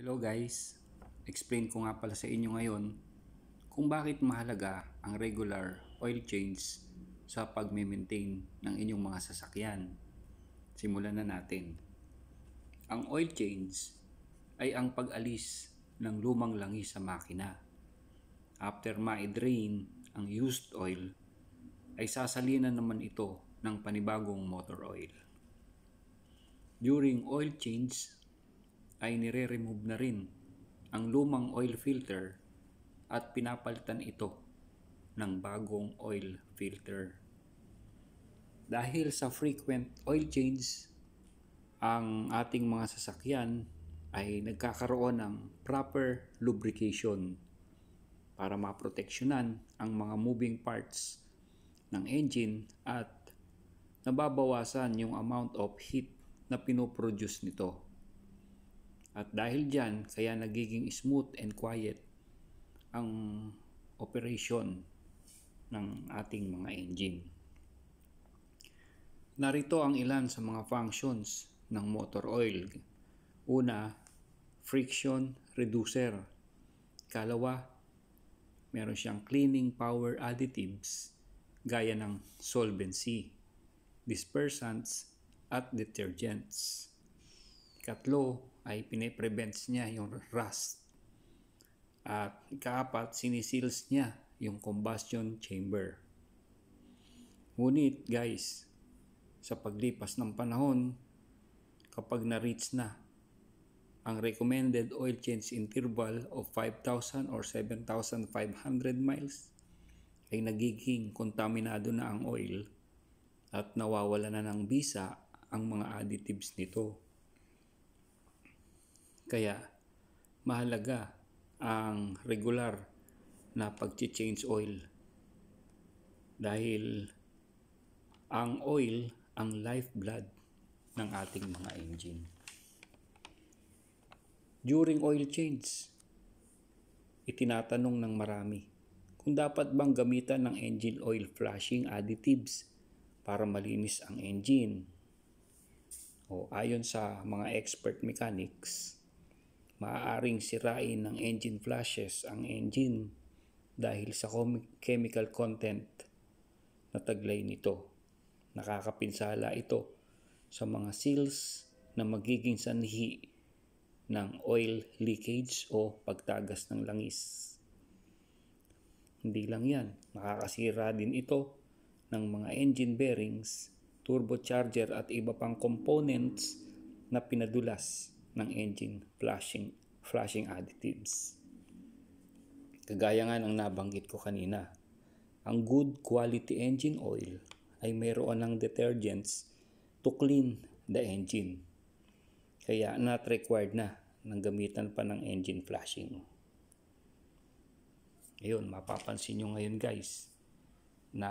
Hello guys! Explain ko nga pala sa inyo ngayon kung bakit mahalaga ang regular oil change sa pagme-maintain ng inyong mga sasakyan. Simulan na natin. Ang oil change ay ang pag-alis ng lumang langis sa makina. After ma-drain ang used oil, ay sasalinan naman ito ng panibagong motor oil. During oil change, ay nire-remove na rin ang lumang oil filter at pinapalitan ito ng bagong oil filter. Dahil sa frequent oil change, ang ating mga sasakyan ay nagkakaroon ng proper lubrication para maproteksyonan ang mga moving parts ng engine at nababawasan yung amount of heat na pinoproduce nito at dahil dyan, kaya nagiging smooth and quiet ang operation ng ating mga engine. Narito ang ilan sa mga functions ng motor oil. Una, friction reducer. Kalawa, meron siyang cleaning power additives gaya ng solvency, dispersants, at detergents. Katlo, ay pine-prevents niya yung rust. At ikaapat, siniseals niya yung combustion chamber. Ngunit guys, sa paglipas ng panahon, kapag na-reach na ang recommended oil change interval of 5,000 or 7,500 miles, ay nagiging kontaminado na ang oil at nawawala na ng bisa ang mga additives nito. Kaya mahalaga ang regular na pag-change oil. Dahil ang oil ang lifeblood ng ating mga engine. During oil change, itinatanong ng marami kung dapat bang gamitan ng engine oil flushing additives para malinis ang engine. O ayon sa mga expert mechanics, maaaring sirain ng engine flashes ang engine dahil sa chemical content na taglay nito. Nakakapinsala ito sa mga seals na magiging sanhi ng oil leakage o pagtagas ng langis. Hindi lang yan, makakasira din ito ng mga engine bearings, turbocharger at iba pang components na pinadulas ng engine flushing, flushing additives. Kagaya nga ng nabanggit ko kanina, ang good quality engine oil ay mayroon ng detergents to clean the engine. Kaya not required na ng gamitan pa ng engine flushing. Ayun, mapapansin nyo ngayon guys na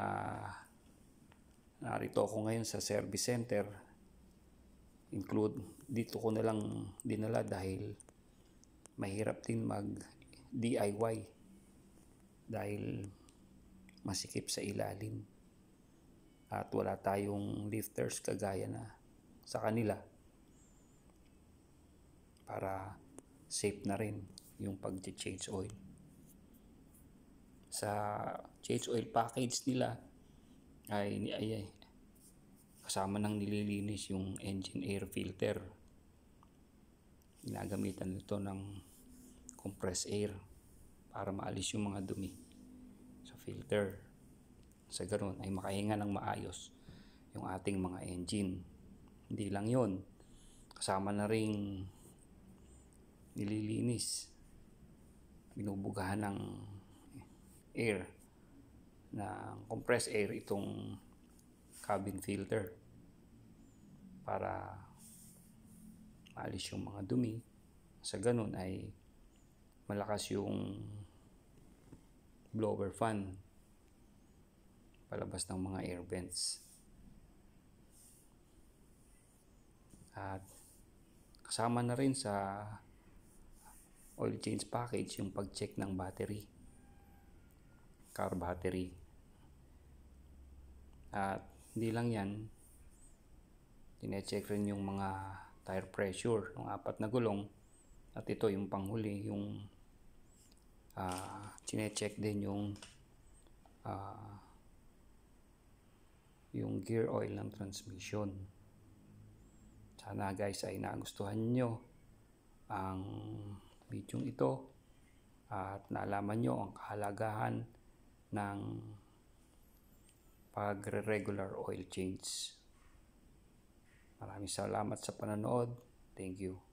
narito ako ngayon sa service center include dito ko na lang dinala dahil mahirap din mag DIY dahil masikip sa ilalim at wala tayong lifters kagaya na sa kanila para safe na rin yung pag-change oil sa change oil package nila ay, ay, ay kasama ng nililinis yung engine air filter ginagamitan nito ng compressed air para maalis yung mga dumi sa filter sa ganun ay makahinga ng maayos yung ating mga engine hindi lang yon kasama na ring nililinis binubugahan ng air na compressed air itong cabin filter para maalis yung mga dumi. Sa ganun ay malakas yung blower fan palabas ng mga air vents. At kasama na rin sa oil change package yung pag-check ng battery. Car battery. At hindi lang yan, Dine-check rin yung mga tire pressure ng apat na gulong. At ito yung panghuli, yung uh, ah, chine-check din yung uh, yung gear oil ng transmission. Sana guys ay nagustuhan nyo ang video ito at naalaman nyo ang kahalagahan ng pag-regular oil change. Maraming salamat sa pananood. Thank you.